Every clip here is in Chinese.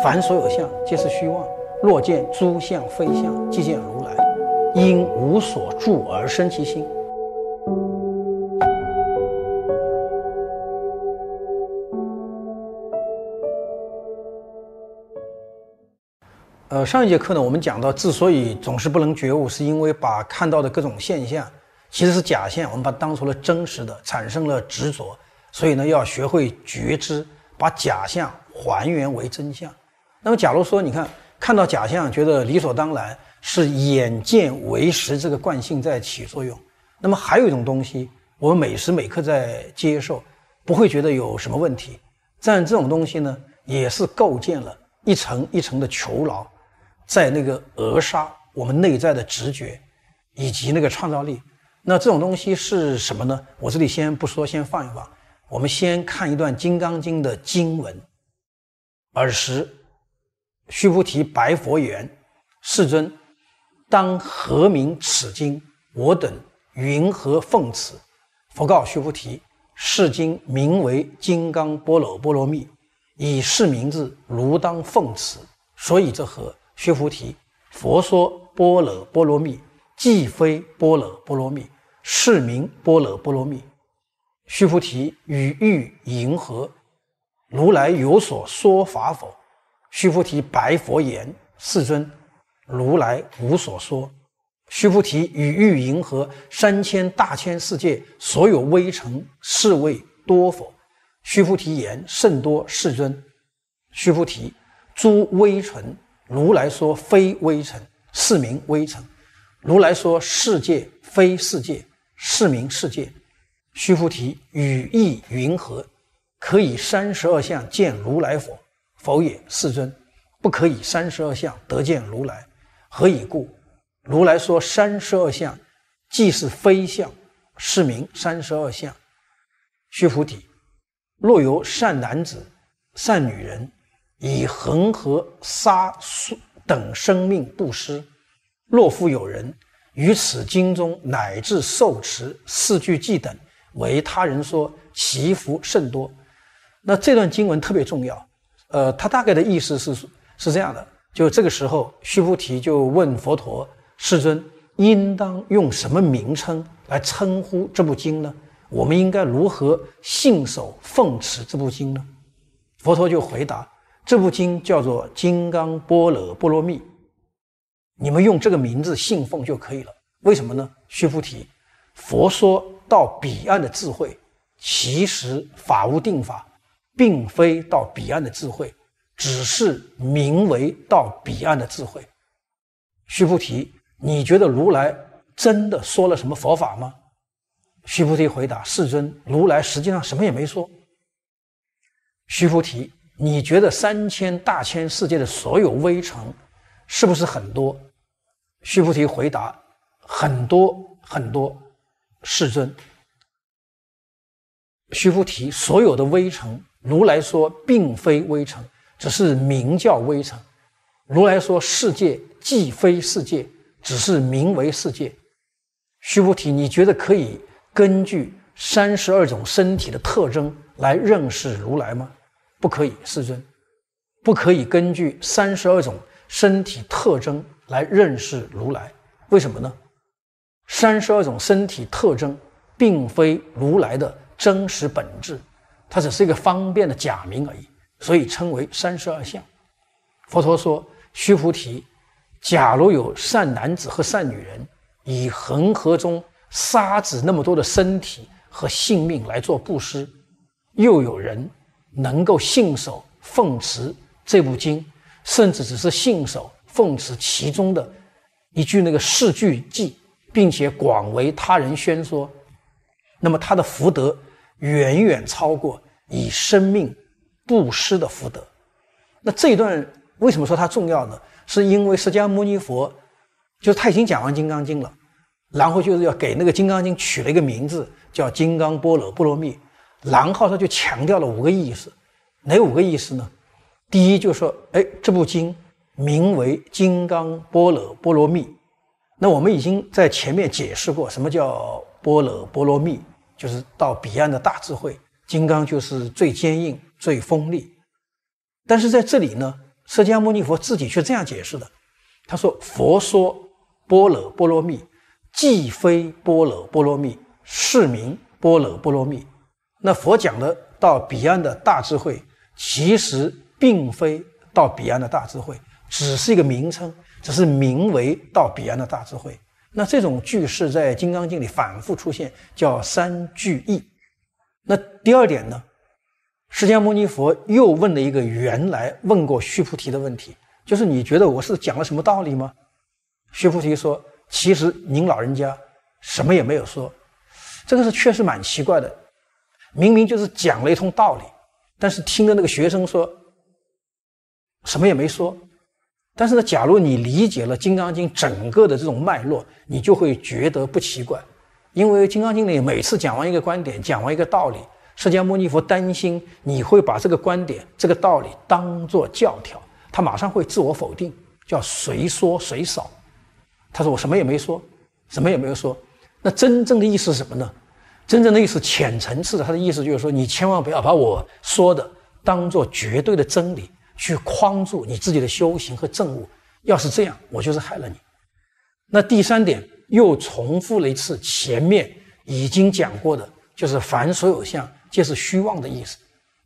凡所有相，皆是虚妄。若见诸相非相，即见如来。因无所住而生其心。呃，上一节课呢，我们讲到，之所以总是不能觉悟，是因为把看到的各种现象，其实是假象，我们把它当成了真实的，产生了执着。所以呢，要学会觉知，把假象。还原为真相。那么，假如说你看看到假象，觉得理所当然，是眼见为实这个惯性在起作用。那么，还有一种东西，我们每时每刻在接受，不会觉得有什么问题。但这种东西呢，也是构建了一层一层的囚牢，在那个扼杀我们内在的直觉以及那个创造力。那这种东西是什么呢？我这里先不说，先放一放。我们先看一段《金刚经》的经文。尔时，须菩提白佛言：“世尊，当何名此经？我等云何奉持？”佛告须菩提：“是经名为《金刚般若波罗蜜》，以是名字，如当奉持。所以这何？须菩提，佛说般若波罗蜜，即非般若波罗蜜，是名般若波罗蜜。”须菩提，与欲迎合如来有所说法否？须菩提白佛言：“世尊，如来无所说。”须菩提，语意云何？三千大千世界所有微尘，是谓多否？须菩提言：“甚多。”世尊。须菩提，诸微尘，如来说非微尘，是名微尘；如来说世界非世界，是名世界。须菩提，语意云何？可以三十二相见如来佛，否也，世尊。不可以三十二相得见如来，何以故？如来说三十二相，即是非相，是名三十二相。须菩提，若有善男子、善女人，以恒河沙数等生命布施，若复有人于此经中乃至受持四句偈等，为他人说，其福甚多。那这段经文特别重要，呃，它大概的意思是是这样的：，就这个时候，须菩提就问佛陀：“世尊，应当用什么名称来称呼这部经呢？我们应该如何信守奉持这部经呢？”佛陀就回答：“这部经叫做《金刚般若波罗蜜》，你们用这个名字信奉就可以了。为什么呢？须菩提，佛说到彼岸的智慧，其实法无定法。”并非到彼岸的智慧，只是名为到彼岸的智慧。须菩提，你觉得如来真的说了什么佛法吗？须菩提回答：世尊，如来实际上什么也没说。须菩提，你觉得三千大千世界的所有微尘，是不是很多？须菩提回答：很多很多，世尊。须菩提，所有的微尘。如来说，并非微尘，只是名叫微尘；如来说，世界既非世界，只是名为世界。须菩提，你觉得可以根据三十二种身体的特征来认识如来吗？不可以，世尊。不可以根据三十二种身体特征来认识如来。为什么呢？三十二种身体特征，并非如来的真实本质。它只是一个方便的假名而已，所以称为三十二相。佛陀说：“须菩提，假如有善男子和善女人，以恒河中沙子那么多的身体和性命来做布施，又有人能够信守奉持这部经，甚至只是信守奉持其中的一句那个四句偈，并且广为他人宣说，那么他的福德。”远远超过以生命布施的福德。那这一段为什么说它重要呢？是因为释迦牟尼佛就是他已经讲完《金刚经》了，然后就是要给那个《金刚经》取了一个名字，叫《金刚波罗波罗蜜》。然后他就强调了五个意思，哪五个意思呢？第一就是说，哎，这部经名为《金刚波罗波罗蜜》。那我们已经在前面解释过，什么叫波罗波罗蜜。就是到彼岸的大智慧，金刚就是最坚硬、最锋利。但是在这里呢，释迦牟尼佛自己却这样解释的：他说，佛说般若波罗蜜，既非般若波罗蜜，是名般若波罗蜜。那佛讲的到彼岸的大智慧，其实并非到彼岸的大智慧，只是一个名称，只是名为到彼岸的大智慧。那这种句式在《金刚经》里反复出现，叫三句意。那第二点呢？释迦牟尼佛又问了一个原来问过须菩提的问题，就是你觉得我是讲了什么道理吗？须菩提说，其实您老人家什么也没有说。这个是确实蛮奇怪的，明明就是讲了一通道理，但是听着那个学生说什么也没说。但是呢，假如你理解了《金刚经》整个的这种脉络，你就会觉得不奇怪，因为《金刚经》里每次讲完一个观点，讲完一个道理，释迦牟尼佛担心你会把这个观点、这个道理当作教条，他马上会自我否定，叫“谁说谁少。他说：“我什么也没说，什么也没有说。”那真正的意思是什么呢？真正的意思，浅层次的，他的意思就是说，你千万不要把我说的当做绝对的真理。去框住你自己的修行和证悟，要是这样，我就是害了你。那第三点又重复了一次前面已经讲过的，就是凡所有相皆是虚妄的意思。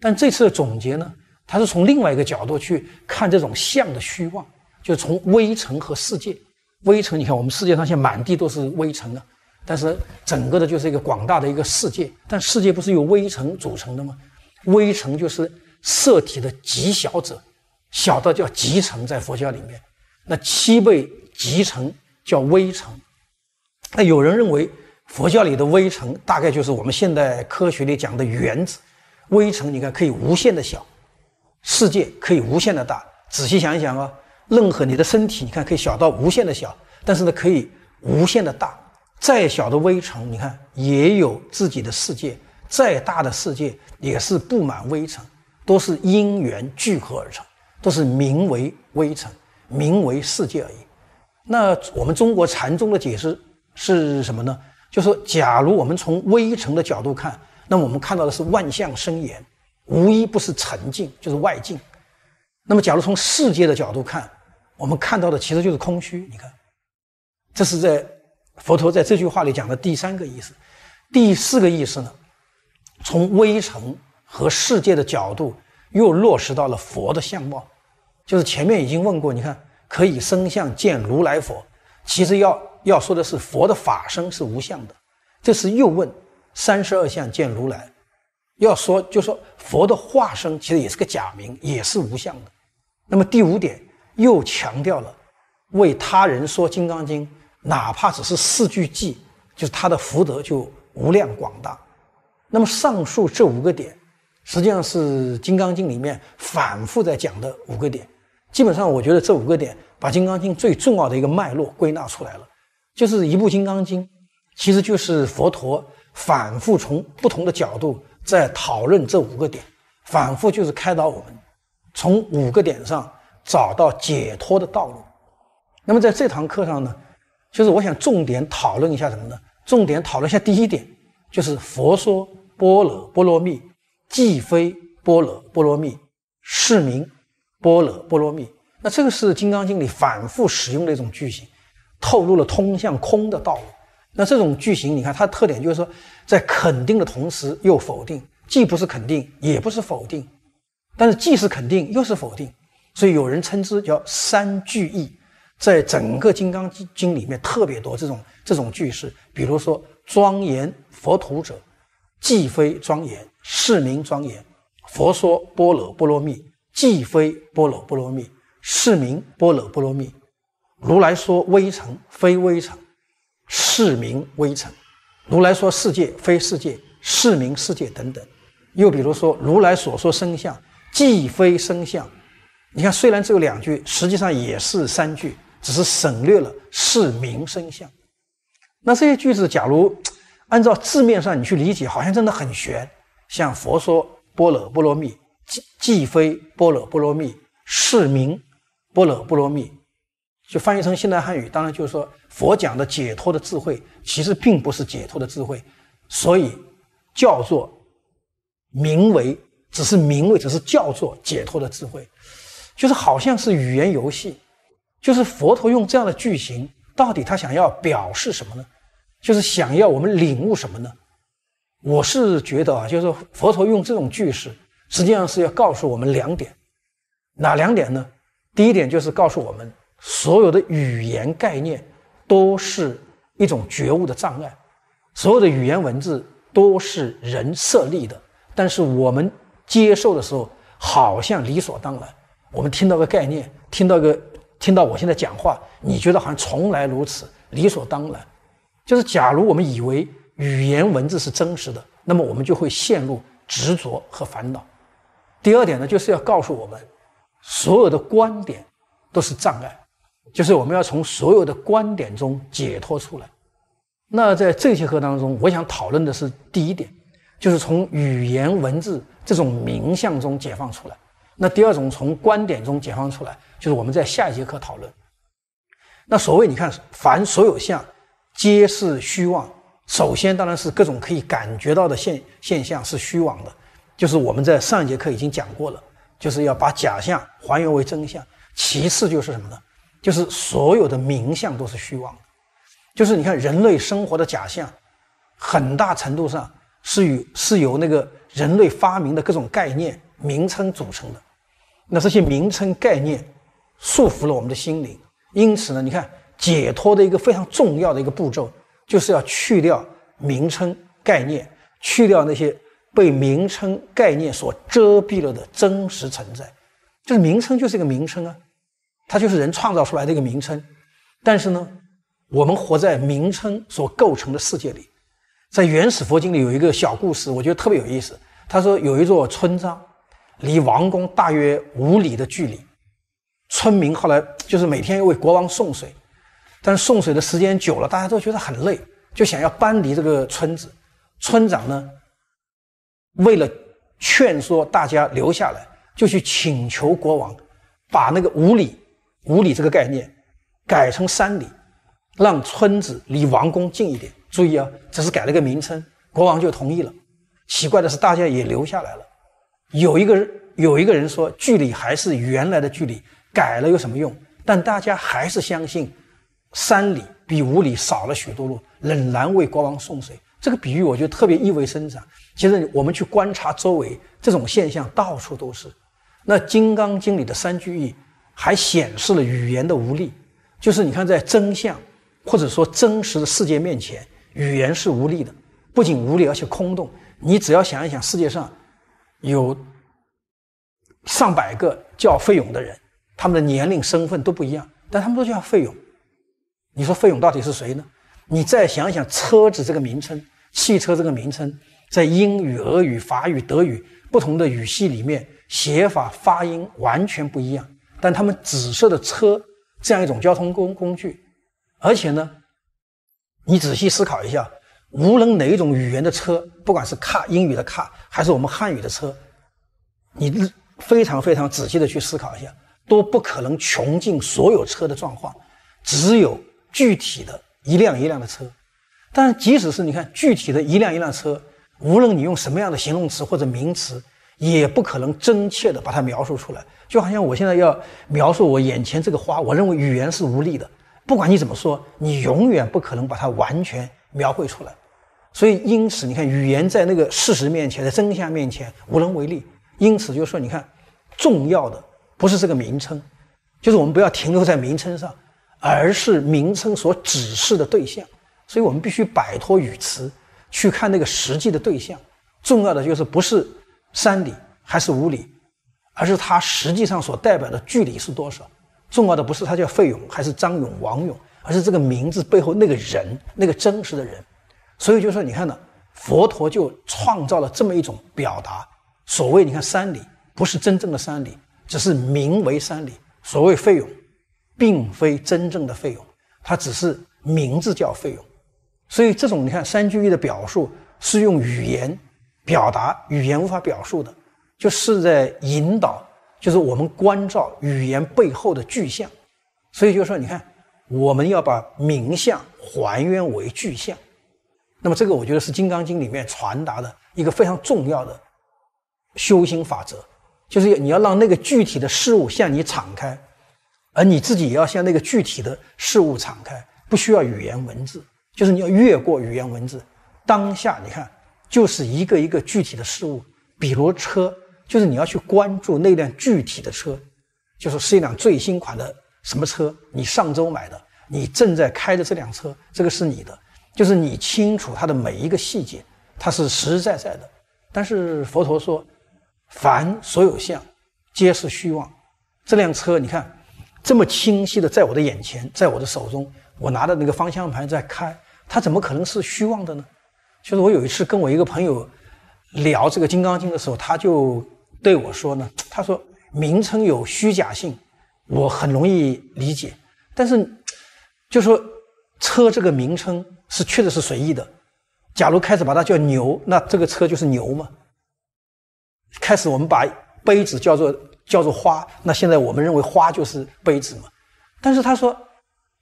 但这次的总结呢，他是从另外一个角度去看这种相的虚妄，就是从微尘和世界。微尘，你看我们世界上现在满地都是微尘啊，但是整个的就是一个广大的一个世界。但世界不是由微尘组成的吗？微尘就是。色体的极小者，小到叫极成，在佛教里面，那七倍极成叫微成。那有人认为，佛教里的微成大概就是我们现代科学里讲的原子。微成你看可以无限的小，世界可以无限的大。仔细想一想啊，任何你的身体，你看可以小到无限的小，但是呢可以无限的大。再小的微尘，你看也有自己的世界；再大的世界，也是布满微尘。都是因缘聚合而成，都是名为微尘，名为世界而已。那我们中国禅宗的解释是什么呢？就是假如我们从微尘的角度看，那么我们看到的是万象森严，无一不是沉静，就是外境。那么，假如从世界的角度看，我们看到的其实就是空虚。你看，这是在佛陀在这句话里讲的第三个意思。第四个意思呢，从微尘。和世界的角度又落实到了佛的相貌，就是前面已经问过，你看可以生相见如来佛，其实要要说的是佛的法身是无相的，这是又问三十二相见如来，要说就说佛的化身其实也是个假名，也是无相的。那么第五点又强调了，为他人说金刚经，哪怕只是四句偈，就是他的福德就无量广大。那么上述这五个点。实际上是《金刚经》里面反复在讲的五个点，基本上我觉得这五个点把《金刚经》最重要的一个脉络归纳出来了。就是一部《金刚经》，其实就是佛陀反复从不同的角度在讨论这五个点，反复就是开导我们，从五个点上找到解脱的道路。那么在这堂课上呢，就是我想重点讨论一下什么呢？重点讨论一下第一点，就是佛说波罗波罗蜜。既非波罗波罗蜜，是名波罗波罗蜜。那这个是《金刚经》里反复使用的一种句型，透露了通向空的道路。那这种句型，你看它的特点就是说，在肯定的同时又否定，既不是肯定，也不是否定，但是既是肯定又是否定。所以有人称之叫三句意，在整个《金刚经》里面特别多这种这种句式。比如说，庄严佛土者。既非庄严，是名庄严；佛说般若波罗蜜，既非般若波罗蜜，是名般若波罗蜜。如来说微尘，非微尘，是名微尘；如来说世界，非世界，是名世界。等等。又比如说，如来所说身相，既非身相。你看，虽然只有两句，实际上也是三句，只是省略了是名身相。那这些句子，假如。按照字面上你去理解，好像真的很玄。像佛说“般若波罗蜜”，即即非般若波罗蜜，是名般若波罗蜜，就翻译成现代汉语，当然就是说佛讲的解脱的智慧，其实并不是解脱的智慧，所以叫做名为，只是名为，只是叫做解脱的智慧，就是好像是语言游戏，就是佛陀用这样的句型，到底他想要表示什么呢？就是想要我们领悟什么呢？我是觉得啊，就是佛陀用这种句式，实际上是要告诉我们两点，哪两点呢？第一点就是告诉我们，所有的语言概念都是一种觉悟的障碍，所有的语言文字都是人设立的，但是我们接受的时候好像理所当然。我们听到个概念，听到个听到我现在讲话，你觉得好像从来如此，理所当然。就是，假如我们以为语言文字是真实的，那么我们就会陷入执着和烦恼。第二点呢，就是要告诉我们，所有的观点都是障碍，就是我们要从所有的观点中解脱出来。那在这些课当中，我想讨论的是第一点，就是从语言文字这种名相中解放出来。那第二种，从观点中解放出来，就是我们在下一节课讨论。那所谓你看，凡所有相，皆是虚妄。首先，当然是各种可以感觉到的现现象是虚妄的，就是我们在上一节课已经讲过了，就是要把假象还原为真相。其次就是什么呢？就是所有的名相都是虚妄的，就是你看人类生活的假象，很大程度上是与是由那个人类发明的各种概念名称组成的。那这些名称概念束缚了我们的心灵，因此呢，你看。解脱的一个非常重要的一个步骤，就是要去掉名称概念，去掉那些被名称概念所遮蔽了的真实存在。就是名称，就是一个名称啊，它就是人创造出来的一个名称。但是呢，我们活在名称所构成的世界里。在原始佛经里有一个小故事，我觉得特别有意思。他说，有一座村庄，离王宫大约五里的距离，村民后来就是每天为国王送水。但是送水的时间久了，大家都觉得很累，就想要搬离这个村子。村长呢，为了劝说大家留下来，就去请求国王，把那个五里，五里这个概念改成三里，让村子离王宫近一点。注意啊，只是改了个名称，国王就同意了。奇怪的是，大家也留下来了。有一个人，有一个人说，距离还是原来的距离，改了有什么用？但大家还是相信。三里比五里少了许多路，仍然为国王送水。这个比喻我觉得特别意味深长。其实我们去观察周围这种现象，到处都是。那《金刚经》里的三句意，还显示了语言的无力。就是你看，在真相或者说真实的世界面前，语言是无力的，不仅无力，而且空洞。你只要想一想，世界上有上百个叫费勇的人，他们的年龄、身份都不一样，但他们都叫费勇。你说费用到底是谁呢？你再想想，车子这个名称，汽车这个名称，在英语、俄语、法语、德语不同的语系里面，写法、发音完全不一样。但他们紫色的车这样一种交通工具，而且呢，你仔细思考一下，无论哪一种语言的车，不管是卡英语的卡，还是我们汉语的车，你非常非常仔细的去思考一下，都不可能穷尽所有车的状况，只有。具体的一辆一辆的车，但即使是你看具体的一辆一辆车，无论你用什么样的形容词或者名词，也不可能真切的把它描述出来。就好像我现在要描述我眼前这个花，我认为语言是无力的，不管你怎么说，你永远不可能把它完全描绘出来。所以，因此你看，语言在那个事实面前，在真相面前无能为力。因此，就说你看，重要的不是这个名称，就是我们不要停留在名称上。而是名称所指示的对象，所以我们必须摆脱语词，去看那个实际的对象。重要的就是不是三里还是五里，而是它实际上所代表的距离是多少。重要的不是他叫费勇还是张勇、王勇，而是这个名字背后那个人，那个真实的人。所以就说，你看呢，佛陀就创造了这么一种表达。所谓你看三里，不是真正的三里，只是名为三里。所谓费勇。并非真正的费用，它只是名字叫费用，所以这种你看三句一的表述是用语言表达语言无法表述的，就是在引导，就是我们关照语言背后的具象，所以就说你看我们要把名相还原为具象，那么这个我觉得是《金刚经》里面传达的一个非常重要的修行法则，就是你要让那个具体的事物向你敞开。而你自己也要向那个具体的事物敞开，不需要语言文字，就是你要越过语言文字，当下你看，就是一个一个具体的事物，比如车，就是你要去关注那辆具体的车，就是是一辆最新款的什么车，你上周买的，你正在开的这辆车，这个是你的，就是你清楚它的每一个细节，它是实实在在的。但是佛陀说，凡所有相，皆是虚妄。这辆车，你看。这么清晰的在我的眼前，在我的手中，我拿的那个方向盘在开，它怎么可能是虚妄的呢？就是我有一次跟我一个朋友聊这个《金刚经》的时候，他就对我说呢，他说名称有虚假性，我很容易理解，但是就说车这个名称是确实是随意的，假如开始把它叫牛，那这个车就是牛嘛。开始我们把杯子叫做。叫做花，那现在我们认为花就是杯子嘛。但是他说，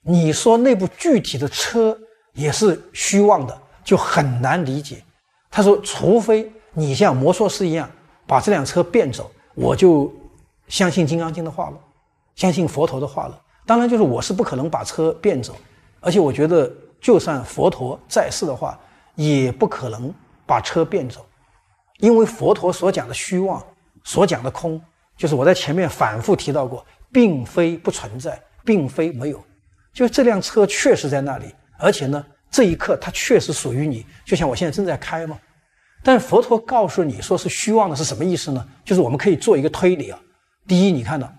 你说那部具体的车也是虚妄的，就很难理解。他说，除非你像魔术师一样把这辆车变走，我就相信《金刚经》的话了，相信佛陀的话了。当然，就是我是不可能把车变走，而且我觉得，就算佛陀在世的话，也不可能把车变走，因为佛陀所讲的虚妄，所讲的空。就是我在前面反复提到过，并非不存在，并非没有，就是这辆车确实在那里，而且呢，这一刻它确实属于你，就像我现在正在开嘛。但佛陀告诉你说是虚妄的，是什么意思呢？就是我们可以做一个推理啊。第一，你看到，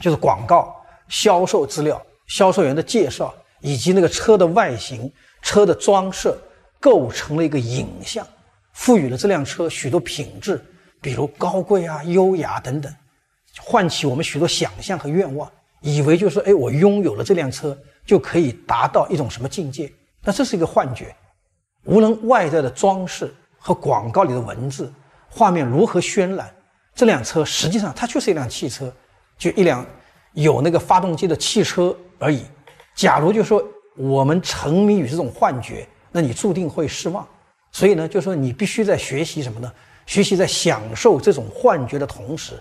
就是广告、销售资料、销售员的介绍，以及那个车的外形、车的装饰，构成了一个影像，赋予了这辆车许多品质。比如高贵啊、优雅等等，唤起我们许多想象和愿望，以为就说，哎，我拥有了这辆车就可以达到一种什么境界？那这是一个幻觉。无论外在的装饰和广告里的文字、画面如何渲染，这辆车实际上它就是一辆汽车，就一辆有那个发动机的汽车而已。假如就说我们沉迷于这种幻觉，那你注定会失望。所以呢，就说你必须在学习什么呢？学习在享受这种幻觉的同时，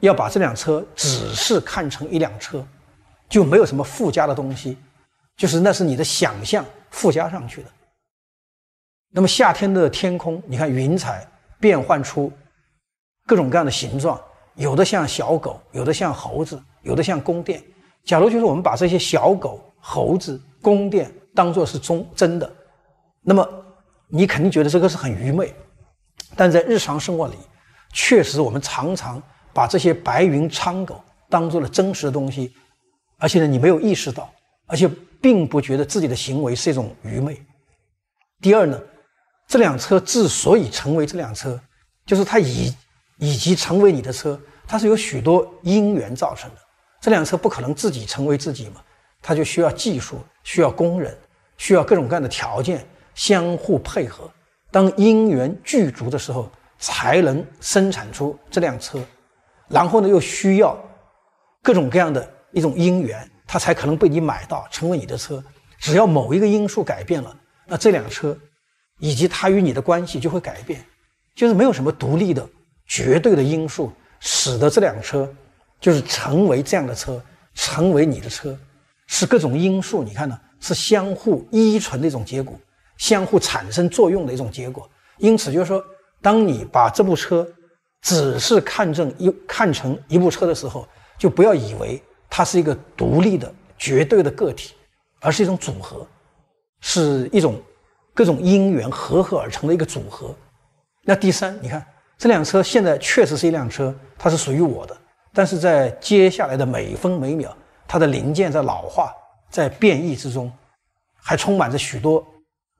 要把这辆车只是看成一辆车，就没有什么附加的东西，就是那是你的想象附加上去的。那么夏天的天空，你看云彩变换出各种各样的形状，有的像小狗，有的像猴子，有的像宫殿。假如就是我们把这些小狗、猴子、宫殿当做是中真的，那么你肯定觉得这个是很愚昧。但在日常生活里，确实我们常常把这些白云苍狗当做了真实的东西，而且呢，你没有意识到，而且并不觉得自己的行为是一种愚昧。第二呢，这辆车之所以成为这辆车，就是它已以及成为你的车，它是有许多因缘造成的。这辆车不可能自己成为自己嘛，它就需要技术，需要工人，需要各种各样的条件相互配合。当因缘具足的时候，才能生产出这辆车，然后呢，又需要各种各样的一种因缘，它才可能被你买到，成为你的车。只要某一个因素改变了，那这辆车以及它与你的关系就会改变。就是没有什么独立的、绝对的因素，使得这辆车就是成为这样的车，成为你的车，是各种因素。你看呢？是相互依存的一种结果。相互产生作用的一种结果，因此就是说，当你把这部车只是看成一看成一部车的时候，就不要以为它是一个独立的、绝对的个体，而是一种组合，是一种各种因缘合合而成的一个组合。那第三，你看这辆车现在确实是一辆车，它是属于我的，但是在接下来的每分每秒，它的零件在老化、在变异之中，还充满着许多。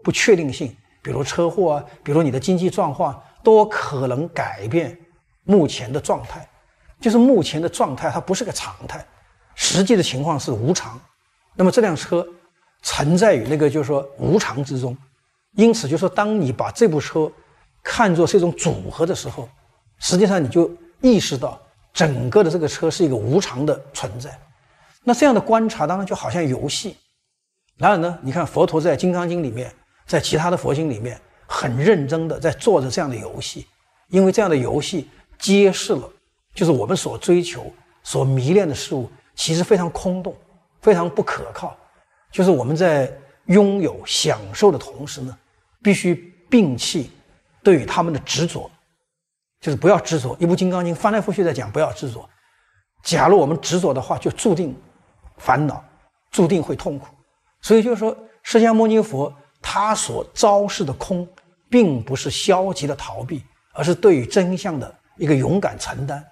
不确定性，比如车祸啊，比如你的经济状况，都可能改变目前的状态。就是目前的状态，它不是个常态，实际的情况是无常。那么这辆车存在于那个，就是说无常之中。因此，就说当你把这部车看作是一种组合的时候，实际上你就意识到整个的这个车是一个无常的存在。那这样的观察，当然就好像游戏。然而呢，你看佛陀在《金刚经》里面。在其他的佛经里面，很认真的在做着这样的游戏，因为这样的游戏揭示了，就是我们所追求、所迷恋的事物，其实非常空洞，非常不可靠。就是我们在拥有、享受的同时呢，必须摒弃对于他们的执着，就是不要执着。一部《金刚经》翻来覆去在讲不要执着。假如我们执着的话，就注定烦恼，注定会痛苦。所以就是说，释迦牟尼佛。他所昭示的空，并不是消极的逃避，而是对于真相的一个勇敢承担，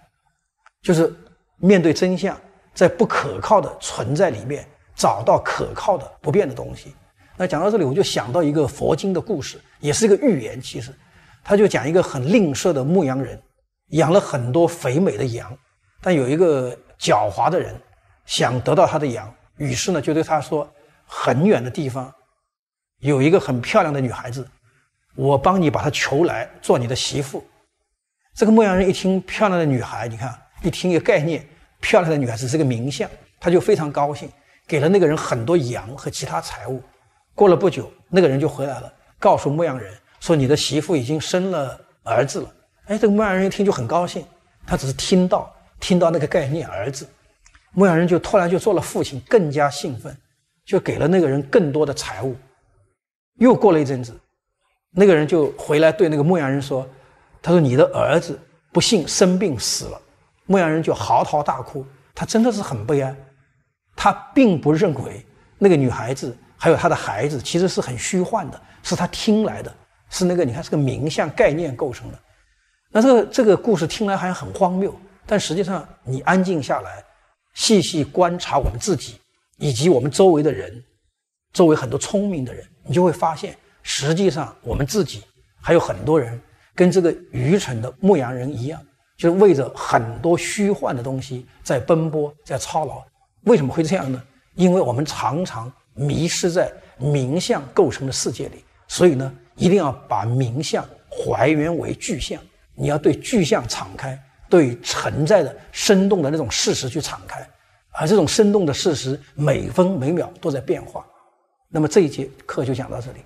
就是面对真相，在不可靠的存在里面找到可靠的不变的东西。那讲到这里，我就想到一个佛经的故事，也是一个寓言。其实，他就讲一个很吝啬的牧羊人，养了很多肥美的羊，但有一个狡猾的人想得到他的羊，于是呢，就对他说：“很远的地方。”有一个很漂亮的女孩子，我帮你把她求来做你的媳妇。这个牧羊人一听漂亮的女孩，你看一听一个概念，漂亮的女孩子是个名相，他就非常高兴，给了那个人很多羊和其他财物。过了不久，那个人就回来了，告诉牧羊人说你的媳妇已经生了儿子了。哎，这个牧羊人一听就很高兴，他只是听到听到那个概念儿子，牧羊人就突然就做了父亲，更加兴奋，就给了那个人更多的财物。又过了一阵子，那个人就回来对那个牧羊人说：“他说你的儿子不幸生病死了。”牧羊人就嚎啕大哭，他真的是很悲哀。他并不认为那个女孩子还有他的孩子其实是很虚幻的，是他听来的，是那个你看是个名相概念构成的。那这个这个故事听来好像很荒谬，但实际上你安静下来，细细观察我们自己以及我们周围的人。作为很多聪明的人，你就会发现，实际上我们自己还有很多人跟这个愚蠢的牧羊人一样，就是为着很多虚幻的东西在奔波，在操劳。为什么会这样呢？因为我们常常迷失在名相构成的世界里，所以呢，一定要把名相还原为具象。你要对具象敞开，对存在的生动的那种事实去敞开，而这种生动的事实每分每秒都在变化。那么这一节课就讲到这里。